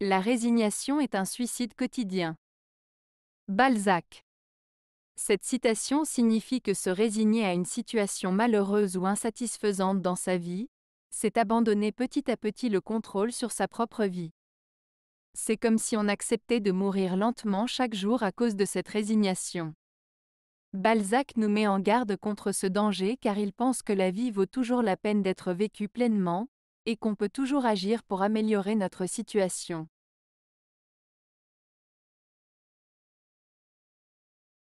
La résignation est un suicide quotidien. Balzac. Cette citation signifie que se résigner à une situation malheureuse ou insatisfaisante dans sa vie, c'est abandonner petit à petit le contrôle sur sa propre vie. C'est comme si on acceptait de mourir lentement chaque jour à cause de cette résignation. Balzac nous met en garde contre ce danger car il pense que la vie vaut toujours la peine d'être vécue pleinement, et qu'on peut toujours agir pour améliorer notre situation.